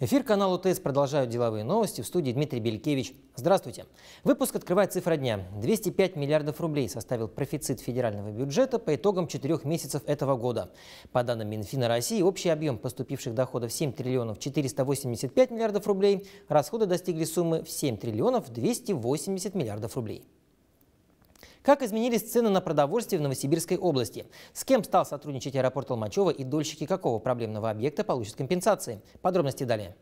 Эфир канала УТС продолжают деловые новости. В студии Дмитрий Белькевич. Здравствуйте. Выпуск открывает цифра дня. 205 миллиардов рублей составил профицит федерального бюджета по итогам четырех месяцев этого года. По данным Минфина России, общий объем поступивших доходов 7 триллионов 485 миллиардов рублей. Расходы достигли суммы в 7 триллионов 280 миллиардов рублей. Как изменились цены на продовольствие в Новосибирской области? С кем стал сотрудничать аэропорт Толмачева и дольщики какого проблемного объекта получат компенсации? Подробности далее.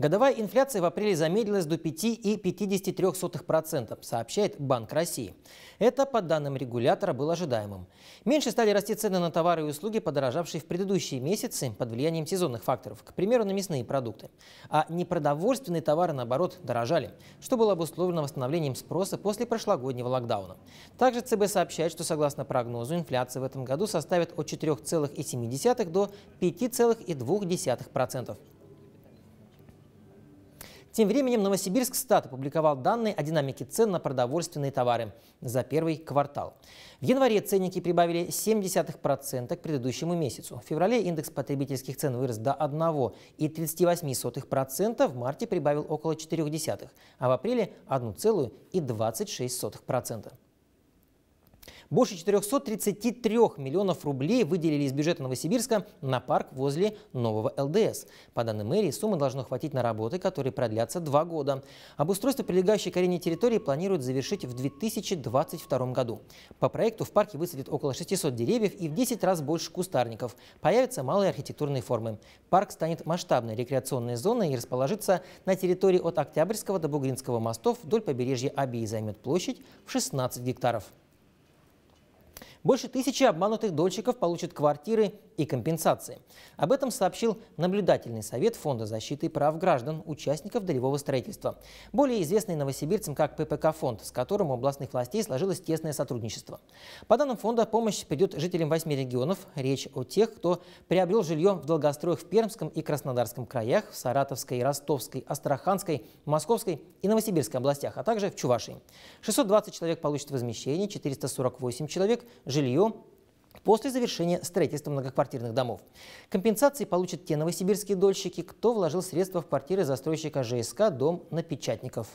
Годовая инфляция в апреле замедлилась до 5,53%, сообщает Банк России. Это, по данным регулятора, было ожидаемым. Меньше стали расти цены на товары и услуги, подорожавшие в предыдущие месяцы под влиянием сезонных факторов, к примеру, на мясные продукты. А непродовольственные товары, наоборот, дорожали, что было обусловлено восстановлением спроса после прошлогоднего локдауна. Также ЦБ сообщает, что согласно прогнозу, инфляция в этом году составит от 4,7 до 5,2%. Тем временем Новосибирск стат опубликовал данные о динамике цен на продовольственные товары за первый квартал. В январе ценники прибавили 0,7% к предыдущему месяцу. В феврале индекс потребительских цен вырос до 1,38%, в марте прибавил около 0,4%, а в апреле 1,26%. Больше 433 миллионов рублей выделили из бюджета Новосибирска на парк возле нового ЛДС. По данным мэрии, суммы должно хватить на работы, которые продлятся два года. Обустройство прилегающей к арене территории планируют завершить в 2022 году. По проекту в парке высадят около 600 деревьев и в 10 раз больше кустарников. Появятся малые архитектурные формы. Парк станет масштабной рекреационной зоной и расположится на территории от Октябрьского до Бугринского мостов вдоль побережья Аби и займет площадь в 16 гектаров. Больше тысячи обманутых дольщиков получат квартиры и компенсации. Об этом сообщил наблюдательный совет Фонда защиты прав граждан, участников долевого строительства. Более известный новосибирцам как ППК фонд, с которым у областных властей сложилось тесное сотрудничество. По данным фонда, помощь придет жителям восьми регионов. Речь о тех, кто приобрел жилье в долгостроях в Пермском и Краснодарском краях, в Саратовской, Ростовской, Астраханской, Московской и Новосибирской областях, а также в Чувашии. 620 человек получат возмещение, 448 человек – жилье после завершения строительства многоквартирных домов. Компенсации получат те новосибирские дольщики, кто вложил средства в квартиры застройщика ЖСК «Дом на Печатников».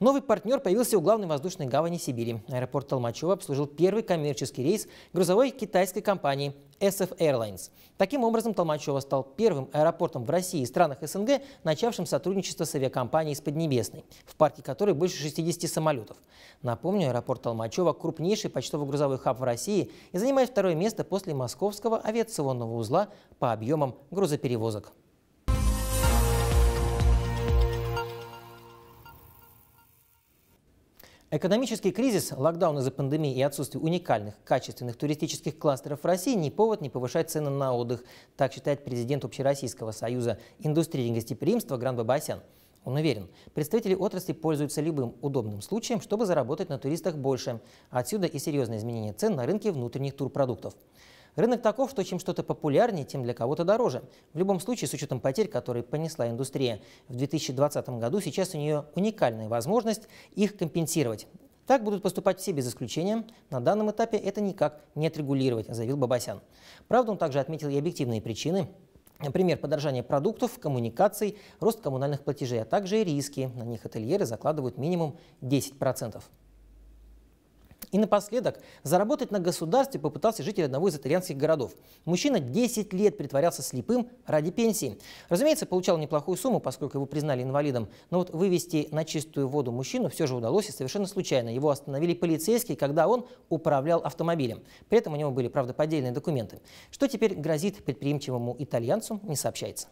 Новый партнер появился у главной воздушной гавани Сибири. Аэропорт Толмачева обслужил первый коммерческий рейс грузовой китайской компании SF Airlines. Таким образом, Толмачева стал первым аэропортом в России и странах СНГ, начавшим сотрудничество с авиакомпанией из Поднебесной, в парке которой больше 60 самолетов. Напомню, аэропорт Толмачева – крупнейший почтово-грузовой хаб в России и занимает второе место после московского авиационного узла по объемам грузоперевозок. Экономический кризис, локдаун из-за пандемии и отсутствие уникальных, качественных туристических кластеров в России не повод не повышать цены на отдых. Так считает президент Общероссийского союза индустрии гостеприимства Гран Бабасян. Он уверен, представители отрасли пользуются любым удобным случаем, чтобы заработать на туристах больше. Отсюда и серьезные изменения цен на рынке внутренних турпродуктов. Рынок таков, что чем что-то популярнее, тем для кого-то дороже. В любом случае, с учетом потерь, которые понесла индустрия в 2020 году, сейчас у нее уникальная возможность их компенсировать. Так будут поступать все без исключения. На данном этапе это никак не отрегулировать, заявил Бабасян. Правда, он также отметил и объективные причины. Например, подорожание продуктов, коммуникаций, рост коммунальных платежей, а также и риски. На них ательеры закладывают минимум 10%. И напоследок, заработать на государстве попытался житель одного из итальянских городов. Мужчина 10 лет притворялся слепым ради пенсии. Разумеется, получал неплохую сумму, поскольку его признали инвалидом. Но вот вывести на чистую воду мужчину все же удалось и совершенно случайно. Его остановили полицейские, когда он управлял автомобилем. При этом у него были, правда, поддельные документы. Что теперь грозит предприимчивому итальянцу, не сообщается.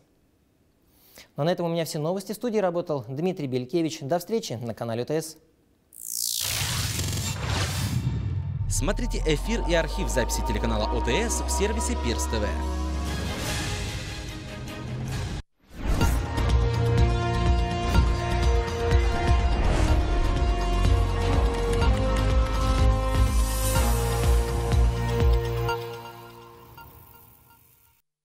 Но ну, а на этом у меня все новости. В студии работал Дмитрий Белькевич. До встречи на канале ТС. Смотрите эфир и архив записи телеканала ОТС в сервисе Пирс ТВ.